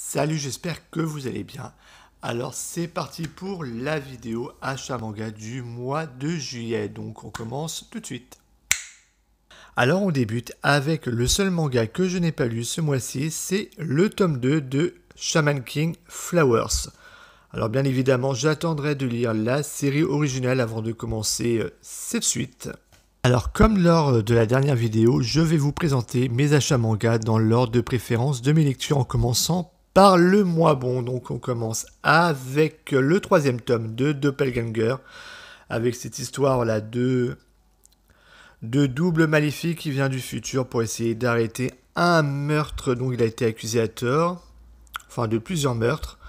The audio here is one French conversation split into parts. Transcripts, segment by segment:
Salut, j'espère que vous allez bien. Alors c'est parti pour la vidéo achat manga du mois de juillet. Donc on commence tout de suite. Alors on débute avec le seul manga que je n'ai pas lu ce mois-ci, c'est le tome 2 de Shaman King Flowers. Alors bien évidemment, j'attendrai de lire la série originale avant de commencer euh, cette suite. Alors comme lors de la dernière vidéo, je vais vous présenter mes achats manga dans l'ordre de préférence de mes lectures en commençant par le mois bon. Donc on commence avec le troisième tome de Doppelganger, avec cette histoire là de, de double maléfique qui vient du futur pour essayer d'arrêter un meurtre dont il a été accusé à tort, enfin de plusieurs meurtres.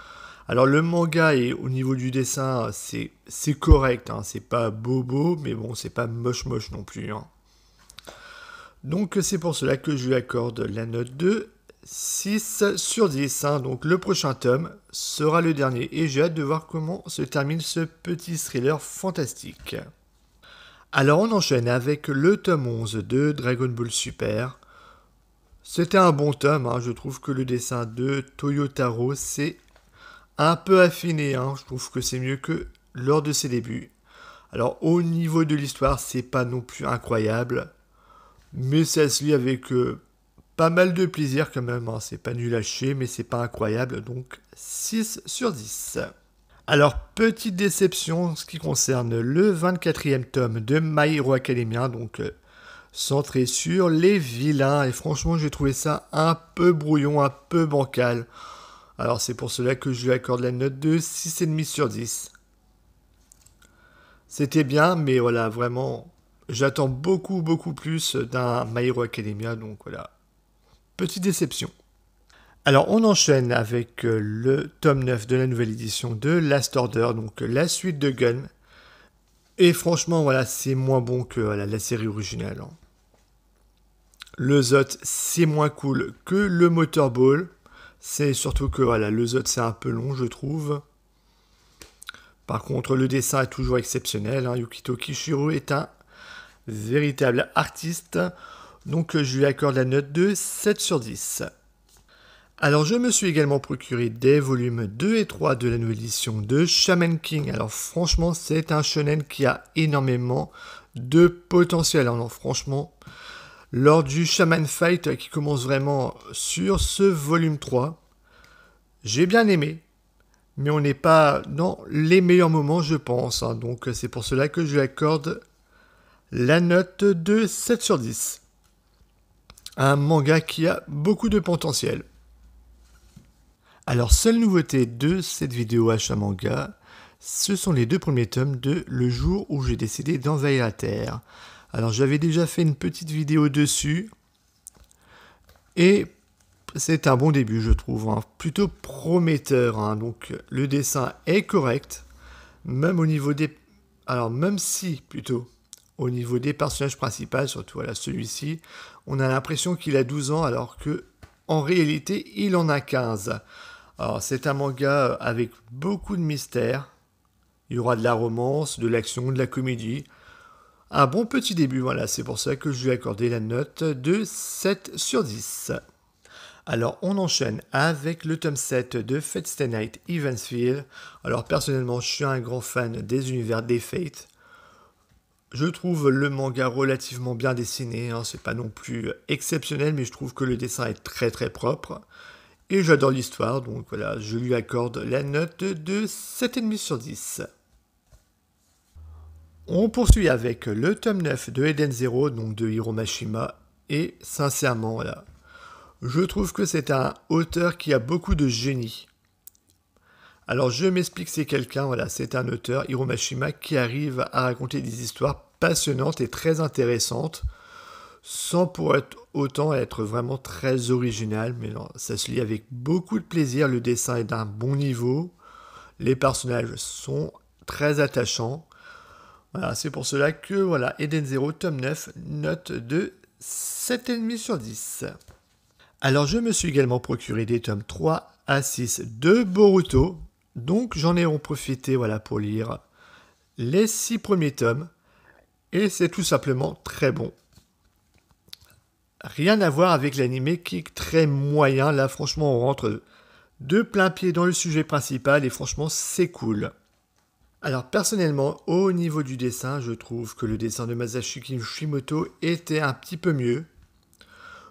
Alors le manga est au niveau du dessin c'est, c'est correct, hein. c'est pas bobo mais bon c'est pas moche moche non plus. Hein. Donc c'est pour cela que je lui accorde la note 2 6 sur 10. Hein. Donc le prochain tome sera le dernier et j'ai hâte de voir comment se termine ce petit thriller fantastique. Alors on enchaîne avec le tome 11 de Dragon Ball Super. C'était un bon tome, hein. je trouve que le dessin de Toyotaro c'est un peu affiné, hein. je trouve que c'est mieux que lors de ses débuts. Alors au niveau de l'histoire, c'est pas non plus incroyable, mais ça se lit avec euh, pas mal de plaisir quand même, hein. c'est pas nul à chier, mais c'est pas incroyable, donc 6 sur 10. Alors, petite déception en ce qui concerne le 24e tome de My Hero Academia, donc euh, centré sur les vilains. Et franchement, j'ai trouvé ça un peu brouillon, un peu bancal. Alors, c'est pour cela que je lui accorde la note de 6,5 sur 10. C'était bien, mais voilà, vraiment, j'attends beaucoup, beaucoup plus d'un My Hero Academia, donc voilà. Petite déception. Alors on enchaîne avec euh, le tome 9 de la nouvelle édition de Last Order, donc euh, la suite de Gun. Et franchement, voilà, c'est moins bon que la série originale. Hein. Le Zot, c'est moins cool que le Motorball. C'est surtout que voilà, le Zot, c'est un peu long, je trouve. Par contre, le dessin est toujours exceptionnel. Hein. Yukito Kishiro est un véritable artiste donc euh, je lui accorde la note de 7 sur 10. Alors je me suis également procuré des volumes 2 et 3 de la nouvelle édition de Shaman King. Alors franchement c'est un shonen qui a énormément de potentiel. Hein. Alors franchement lors du Shaman Fight euh, qui commence vraiment sur ce volume 3, j'ai bien aimé. Mais on n'est pas dans les meilleurs moments je pense. Hein. Donc euh, c'est pour cela que je lui accorde la note de 7 sur 10 un manga qui a beaucoup de potentiel. Alors, seule nouveauté de cette vidéo H manga, ce sont les deux premiers tomes de Le jour où j'ai décidé d'envahir la Terre. Alors, j'avais déjà fait une petite vidéo dessus. Et c'est un bon début, je trouve. Hein. Plutôt prometteur. Hein. Donc, le dessin est correct. Même au niveau des. Alors, même si, plutôt, au niveau des personnages principaux, surtout celui-ci. On a l'impression qu'il a 12 ans alors que en réalité il en a 15. Alors c'est un manga euh, avec beaucoup de mystère. Il y aura de la romance, de l'action, de la comédie. Un bon petit début, voilà, c'est pour ça que je lui ai accordé la note de 7 sur 10. Alors on enchaîne avec le tome 7 de Fate Stay Night Evansville. Alors personnellement je suis un grand fan des univers des Fates. Je trouve le manga relativement bien dessiné, hein, c'est pas non plus exceptionnel, mais je trouve que le dessin est très très propre. Et j'adore l'histoire, donc voilà, je lui accorde la note de 7,5 sur 10. On poursuit avec le tome 9 de Eden Zero, donc de Hiromashima, et sincèrement, je trouve que c'est un auteur qui a beaucoup de génie. Alors je m'explique, c'est quelqu'un, voilà, c'est un auteur, Hiromashima, qui arrive à raconter des histoires passionnantes et très intéressantes, sans pour autant être vraiment très original, mais ça se lit avec beaucoup de plaisir, le dessin est d'un bon niveau, les personnages sont très attachants. Voilà, c'est pour cela que voilà, Eden Zero tome 9, note de 7,5 sur 10. Alors je me suis également procuré des tomes 3 à 6 de Boruto. Donc j'en ai en profité voilà, pour lire les six premiers tomes, et c'est tout simplement très bon. Rien à voir avec l'animé qui est très moyen, là franchement on rentre de plein pied dans le sujet principal et franchement c'est cool. Alors personnellement, au niveau du dessin, je trouve que le dessin de Masashi Kishimoto était un petit peu mieux.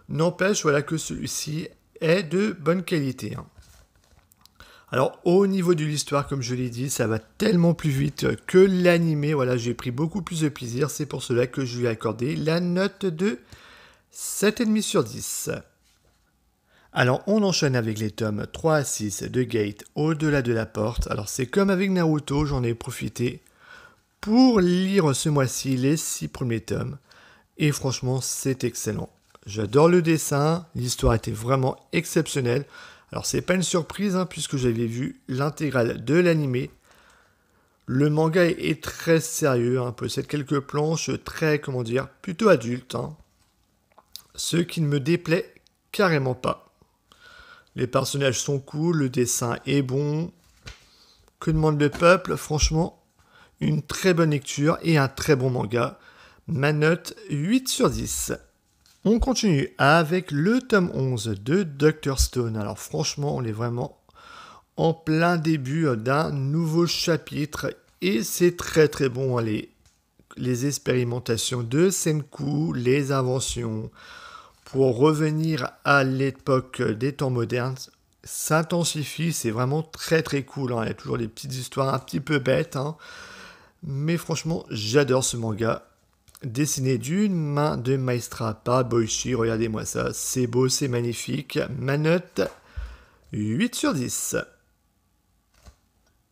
N'empêche voilà que celui-ci est de bonne qualité. Hein. Alors au niveau de l'histoire, comme je l'ai dit, ça va tellement plus vite que l'animé. Voilà, j'ai pris beaucoup plus de plaisir. C'est pour cela que je lui ai accordé la note de 7,5 sur 10. Alors on enchaîne avec les tomes 3 à 6 de Gate au-delà de la porte. Alors c'est comme avec Naruto, j'en ai profité pour lire ce mois-ci les 6 premiers tomes. Et franchement c'est excellent. J'adore le dessin, l'histoire était vraiment exceptionnelle. Alors c'est pas une surprise hein, puisque j'avais vu l'intégrale de l'animé. Le manga est très sérieux, hein, possède quelques planches très, comment dire, plutôt adultes. Hein. Ce qui ne me déplaît carrément pas. Les personnages sont cools, le dessin est bon. Que demande le peuple Franchement, une très bonne lecture et un très bon manga. Ma note 8 sur 10. On continue avec le tome 11 de Dr. Stone. Alors franchement, on est vraiment en plein début euh, d'un nouveau chapitre et c'est très très bon. Hein, les, les expérimentations de Senku, les inventions pour revenir à l'époque des temps modernes s'intensifient. c'est vraiment très très cool. Hein. Il y a toujours des petites histoires un petit peu bêtes, hein. mais franchement, j'adore ce manga dessiné d'une main de Maestra, pas Boichi. Regardez-moi ça, c'est beau, c'est magnifique. Ma 8 sur 10.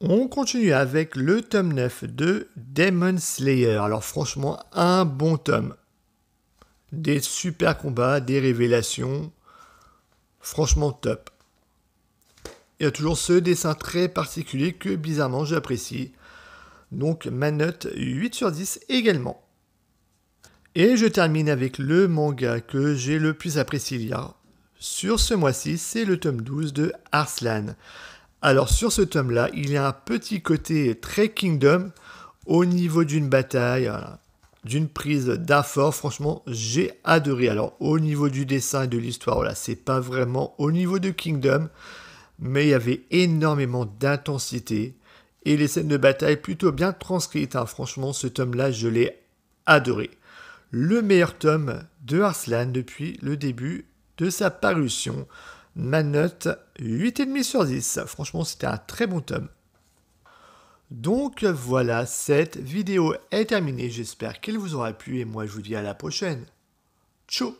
On continue avec le tome 9 de Demon Slayer. Alors franchement, un bon tome. Des super combats, des révélations. Franchement top. Il y a toujours ce dessin très particulier que bizarrement j'apprécie. Donc ma note 8 sur 10 également. Et je termine avec le manga que j'ai le plus apprécié Sur ce mois-ci, c'est le tome 12 de Arslan. Alors sur ce tome-là, il y a un petit côté très Kingdom au niveau d'une bataille, d'une prise fort, Franchement, j'ai adoré. Alors au niveau du dessin et de l'histoire, c'est pas vraiment au niveau de Kingdom, mais il y avait énormément d'intensité et les scènes de bataille plutôt bien transcrites. Hein. Franchement, ce tome-là, je l'ai adoré le meilleur tome de Arslan depuis le début de sa parution. Ma note 8,5 sur 10. Franchement, c'était un très bon tome. Donc voilà, cette vidéo est terminée. J'espère qu'elle vous aura plu et moi je vous dis à la prochaine. Ciao